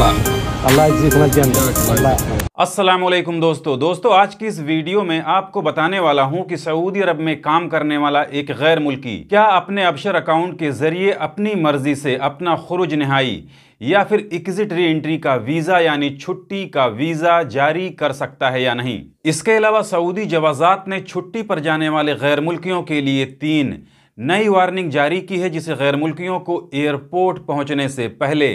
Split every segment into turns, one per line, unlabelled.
असलम दोस्तों दोस्तों आज की इस वीडियो में आपको बताने वाला हूं कि सऊदी अरब में काम करने वाला एक गैर मुल्की क्या अपने अबशर अकाउंट के जरिए अपनी मर्जी से अपना खुरुज नहाई या फिर एग्जिट री एंट्री का वीज़ा यानी छुट्टी का वीज़ा जारी कर सकता है या नहीं इसके अलावा सऊदी जवाजात ने छुट्टी पर जाने वाले गैर मुल्कियों के लिए तीन नई वार्निंग जारी की है जिसे गैर मुल्कियों को एयरपोर्ट पहुँचने से पहले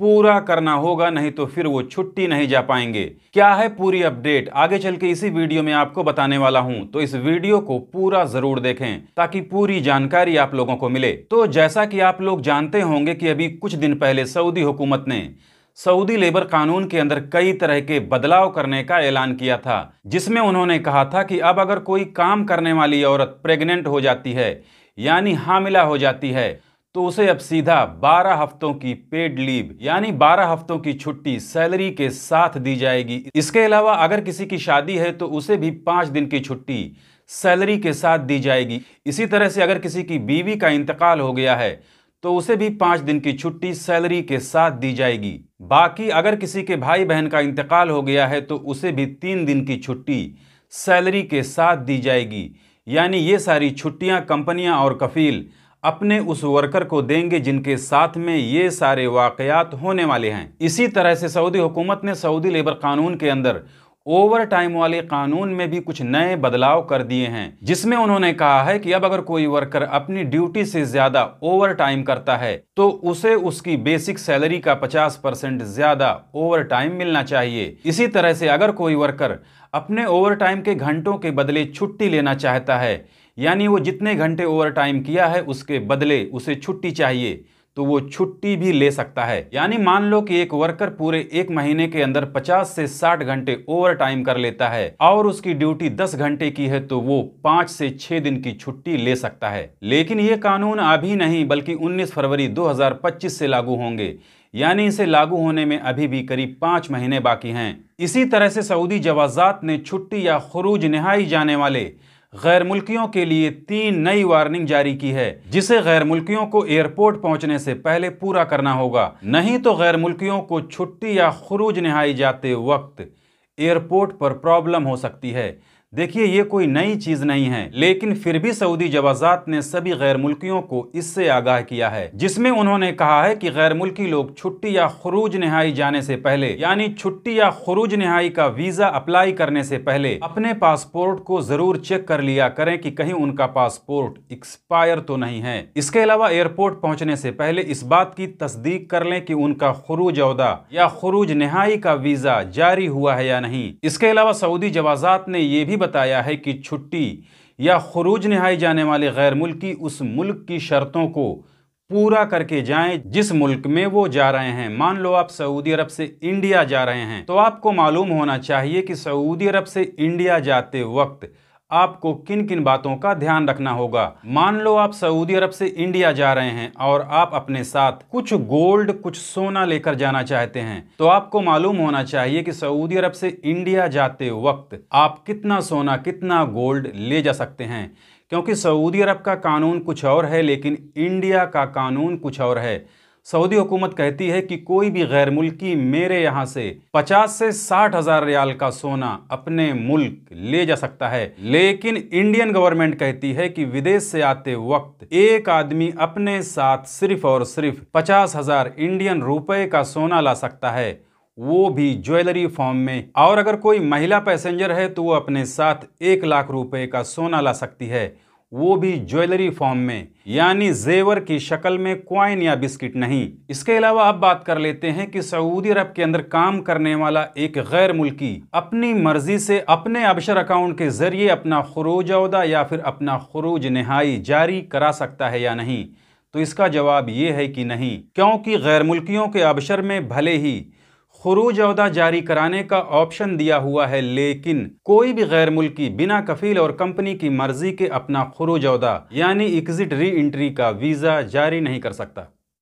पूरा करना होगा नहीं तो फिर वो छुट्टी नहीं जा पाएंगे क्या है पूरी अपडेट आगे चल के इसी वीडियो में आपको बताने वाला हूं तो इस वीडियो को पूरा जरूर देखें ताकि पूरी जानकारी आप लोगों को मिले तो जैसा कि आप लोग जानते होंगे कि अभी कुछ दिन पहले सऊदी हुकूमत ने सऊदी लेबर कानून के अंदर कई तरह के बदलाव करने का ऐलान किया था जिसमें उन्होंने कहा था कि अब अगर कोई काम करने वाली औरत प्रेग्नेंट हो जाती है यानी हामिला हो जाती है तो उसे अब सीधा 12 हफ्तों की पेड लीव यानी 12 हफ्तों की छुट्टी सैलरी के साथ दी जाएगी इसके अलावा अगर किसी की शादी है तो उसे भी पाँच दिन की छुट्टी सैलरी के साथ दी जाएगी इसी तरह से अगर किसी की बीवी का इंतकाल हो गया है तो उसे भी पाँच दिन की छुट्टी सैलरी के साथ दी जाएगी बाकी अगर किसी के भाई बहन का इंतकाल हो गया है तो उसे भी तीन दिन की छुट्टी सैलरी के साथ दी जाएगी यानी ये सारी छुट्टियां कंपनियां और कफील अपने उस वर्कर को देंगे जिनके साथ में ये सारे वाकयात होने वाले हैं इसी तरह से सऊदी हुकूमत ने सऊदी लेबर कानून के अंदर ओवर टाइम वाले कानून में भी कुछ नए बदलाव कर दिए हैं जिसमें उन्होंने कहा है कि अब अगर कोई वर्कर अपनी ड्यूटी से ज्यादा ओवर टाइम करता है तो उसे उसकी बेसिक सैलरी का 50 परसेंट ज्यादा ओवर टाइम मिलना चाहिए इसी तरह से अगर कोई वर्कर अपने ओवर टाइम के घंटों के बदले छुट्टी लेना चाहता है यानी वो जितने घंटे ओवर टाइम किया है उसके बदले उसे छुट्टी चाहिए तो वो छुट्टी भी ले सकता है यानी मान लो कि एक वर्कर पूरे एक महीने के अंदर 50 से 60 घंटे ओवर टाइम कर लेता है और उसकी ड्यूटी 10 घंटे की है तो वो 5 से 6 दिन की छुट्टी ले सकता है लेकिन ये कानून अभी नहीं बल्कि 19 फरवरी 2025 से लागू होंगे यानी इसे लागू होने में अभी भी करीब पाँच महीने बाकी हैं इसी तरह से सऊदी जवाजात ने छुट्टी या खरूज नहाई जाने वाले गैर मुल्कियों के लिए तीन नई वार्निंग जारी की है जिसे गैर मुल्कियों को एयरपोर्ट पहुंचने से पहले पूरा करना होगा नहीं तो गैर मुल्कियों को छुट्टी या खरूज नहाई जाते वक्त एयरपोर्ट पर प्रॉब्लम हो सकती है देखिए ये कोई नई चीज़ नहीं है लेकिन फिर भी सऊदी जवाजात ने सभी गैर मुल्कियों को इससे आगाह किया है जिसमें उन्होंने कहा है कि गैर मुल्की लोग छुट्टी या खरूज नहाई जाने से पहले यानी छुट्टी या खरूज नहाई का वीज़ा अप्लाई करने से पहले अपने पासपोर्ट को ज़रूर चेक कर लिया करें कि कहीं उनका पासपोर्ट एक्सपायर तो नहीं है इसके अलावा एयरपोर्ट पहुँचने से पहले इस बात की तस्दीक कर लें कि उनका खरूज अहदा या खरूज नहाई का वीज़ा जारी हुआ है या नहीं इसके अलावा सऊदी जवाजात ने ये भी बताया है कि छुट्टी या खरूज नहाई जाने वाले गैर मुल्की उस मुल्क की शर्तों को पूरा करके जाएं जिस मुल्क में वो जा रहे हैं मान लो आप सऊदी अरब से इंडिया जा रहे हैं तो आपको मालूम होना चाहिए कि सऊदी अरब से इंडिया जाते वक्त आपको किन किन बातों का ध्यान रखना होगा मान लो आप सऊदी अरब से इंडिया जा रहे हैं और आप अपने साथ कुछ गोल्ड कुछ सोना लेकर जाना चाहते हैं तो आपको मालूम होना चाहिए कि सऊदी अरब से इंडिया जाते वक्त आप कितना सोना कितना गोल्ड ले जा सकते हैं क्योंकि सऊदी अरब का कानून कुछ और है लेकिन इंडिया का कानून कुछ और है सऊदी हुकूमत कहती है कि कोई भी गैर मुल्की मेरे यहाँ से 50 से साठ हजार रियाल का सोना अपने मुल्क ले जा सकता है लेकिन इंडियन गवर्नमेंट कहती है कि विदेश से आते वक्त एक आदमी अपने साथ सिर्फ और सिर्फ पचास हजार इंडियन रुपए का सोना ला सकता है वो भी ज्वेलरी फॉर्म में और अगर कोई महिला पैसेंजर है तो वो अपने साथ एक लाख रुपए का सोना ला सकती है वो भी ज्वेलरी फॉर्म में यानी जेवर की शक्ल में क्वाइन या बिस्किट नहीं इसके अलावा अब बात कर लेते हैं कि सऊदी अरब के अंदर काम करने वाला एक गैर मुल्की अपनी मर्जी से अपने अबशर अकाउंट के जरिए अपना खरूज अहदा या फिर अपना खरूज नहाई जारी करा सकता है या नहीं तो इसका जवाब ये है कि नहीं क्योंकि गैर मुल्कियों के अबशर में भले ही खरूज अहदा जारी कराने का ऑप्शन दिया हुआ है लेकिन कोई भी गैर मुल्की बिना कफील और कंपनी की मर्जी के अपना खरूज अहदा यानी एग्जिट री एंट्री का वीज़ा जारी नहीं कर सकता